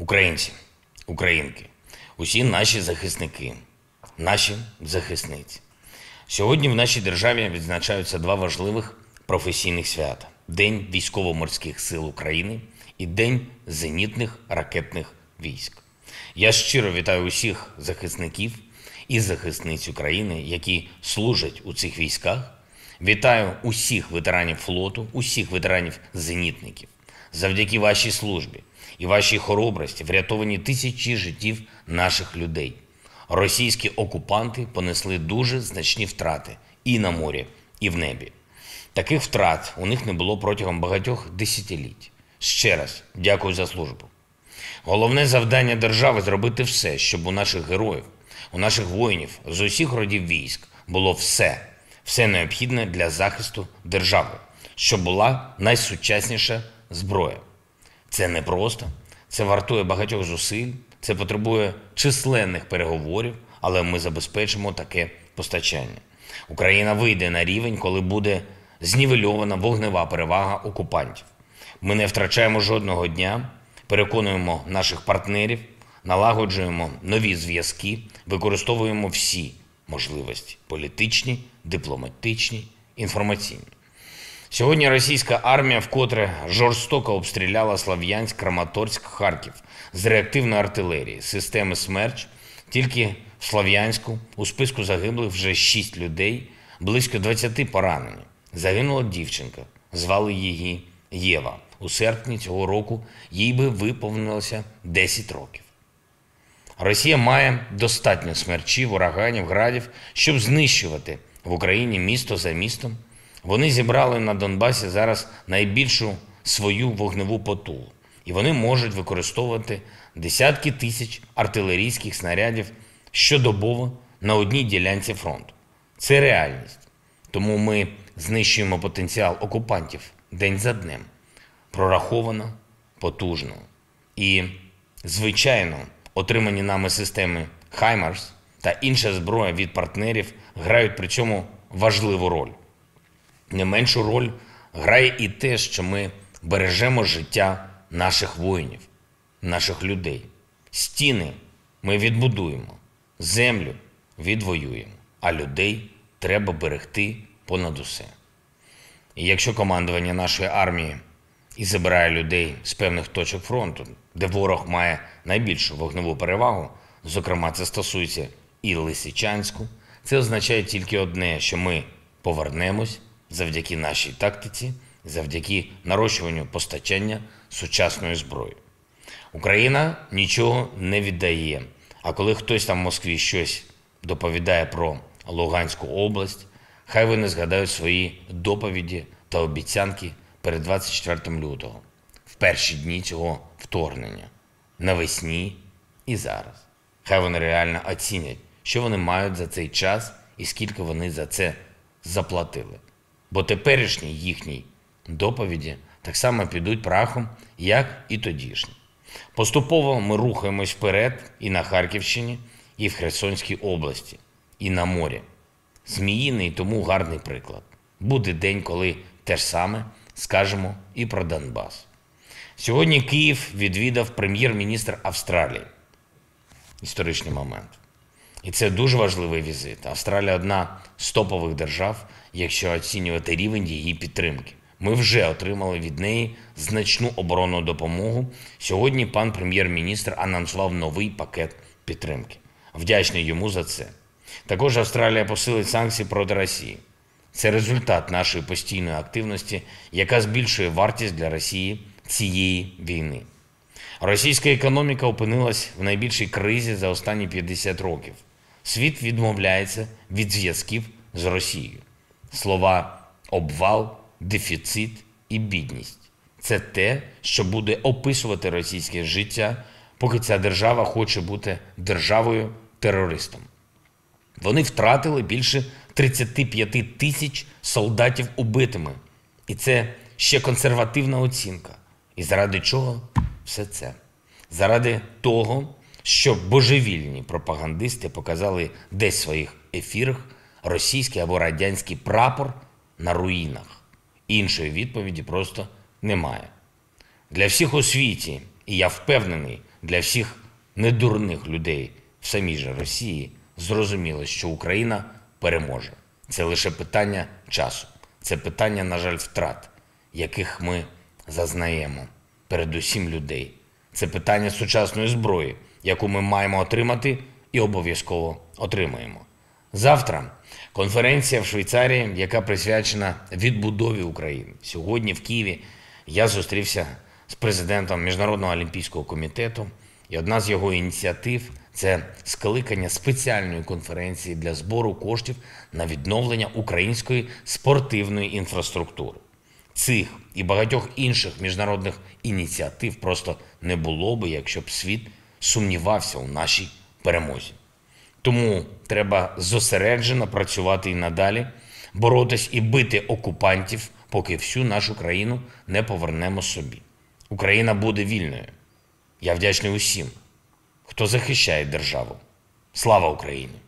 Українці, українки, усі наші захисники, наші захисниці. Сьогодні в нашій державі відзначаються два важливих професійних свята: День військово-морських сил України і День зенітних ракетних військ. Я щиро вітаю усіх захисників і захисниць України, які служать у цих військах. Вітаю усіх ветеранів флоту, усіх ветеранів зенітників. Завдяки вашій службі і вашій хоробрості врятовані тисячі життів наших людей. Російські окупанти понесли дуже значні втрати і на морі, і в небі. Таких втрат у них не було протягом багатьох десятиліть. Ще раз дякую за службу. Головне завдання держави зробити все, щоб у наших героїв, у наших воїнів з усіх родів військ було все, все необхідне для захисту держави, щоб була найсучасніша зброя. Це непросто, це вартує багатьох зусиль, це потребує численних переговорів, але ми забезпечимо таке постачання. Україна вийде на рівень, коли буде знівельована вогнева перевага окупантів. Ми не втрачаємо жодного дня, переконуємо наших партнерів, налагоджуємо нові зв'язки, використовуємо всі можливості політичні, дипломатичні, інформаційні. Сьогодні російська армія вкотре жорстоко обстріляла Слов'янськ, Краматорськ, Харків з реактивної артилерії, системи смерч. Тільки в Слов'янську у списку загиблих вже 6 людей, близько 20 поранені. Загинула дівчинка, звали її Єва. У серпні цього року їй би виповнилося 10 років. Росія має достатньо смерчів, ураганів, градів, щоб знищувати в Україні місто за містом. Вони зібрали на Донбасі зараз найбільшу свою вогневу потулу, і вони можуть використовувати десятки тисяч артилерійських снарядів щодобово на одній ділянці фронту. Це реальність. Тому ми знищуємо потенціал окупантів день за днем, прораховано, потужно. І, звичайно, отримані нами системи Хаймарс та інша зброя від партнерів грають при цьому важливу роль. Не меншу роль грає і те, що ми бережемо життя наших воїнів, наших людей. Стіни ми відбудуємо, землю відвоюємо, а людей треба берегти понад усе. І якщо командування нашої армії і забирає людей з певних точок фронту, де ворог має найбільшу вогневу перевагу, зокрема, це стосується і Лисичанську, це означає тільки одне, що ми повернемось завдяки нашій тактиці, завдяки нарощуванню постачання сучасної зброї. Україна нічого не віддає. А коли хтось там в Москві щось доповідає про Луганську область, хай вони згадають свої доповіді та обіцянки перед 24 лютого в перші дні цього вторгнення, навесні і зараз. Хай вони реально оцінять, що вони мають за цей час і скільки вони за це заплатили бо теперішній їхній доповіді так само підуть прахом, як і тодішні. Поступово ми рухаємось вперед і на Харківщині, і в Херсонській області, і на морі. Зміїний тому гарний приклад. Буде день, коли те ж саме скажемо і про Донбас. Сьогодні Київ відвідав прем'єр-міністр Австралії. Історичний момент. І це дуже важливий візит. Австралія одна з топових держав, якщо оцінювати рівень її підтримки. Ми вже отримали від неї значну оборонну допомогу. Сьогодні пан прем'єр-міністр анонсував новий пакет підтримки. Вдячний йому за це. Також Австралія посилить санкції проти Росії. Це результат нашої постійної активності, яка збільшує вартість для Росії цієї війни. Російська економіка опинилась в найбільшій кризі за останні 50 років світ відмовляється від зв'язків з Росією. Слова обвал, дефіцит і бідність це те, що буде описувати російське життя, поки ця держава хоче бути державою терористом. Вони втратили більше 35 тисяч солдатів убитими. І це ще консервативна оцінка. І заради чого все це? Заради того, що божевільні пропагандисти показали десь в своїх ефірах російський або радянський прапор на руїнах. Іншої відповіді просто немає. Для всіх у світі, і я впевнений, для всіх недурних людей в самій же Росії зрозуміло, що Україна переможе. Це лише питання часу, це питання, на жаль, втрат, яких ми зазнаємо, передусім людей. Це питання сучасної зброї яку ми маємо отримати і обов'язково отримаємо. Завтра конференція в Швейцарії, яка присвячена відбудові України. Сьогодні в Києві я зустрівся з президентом Міжнародного олімпійського комітету. І одна з його ініціатив це скликання спеціальної конференції для збору коштів на відновлення української спортивної інфраструктури. Цих і багатьох інших міжнародних ініціатив просто не було би, якщо б світ сумнівався у нашій перемозі. Тому треба зосереджено працювати і надалі, боротись і бити окупантів, поки всю нашу країну не повернемо собі. Україна буде вільною. Я вдячний усім, хто захищає державу. Слава Україні!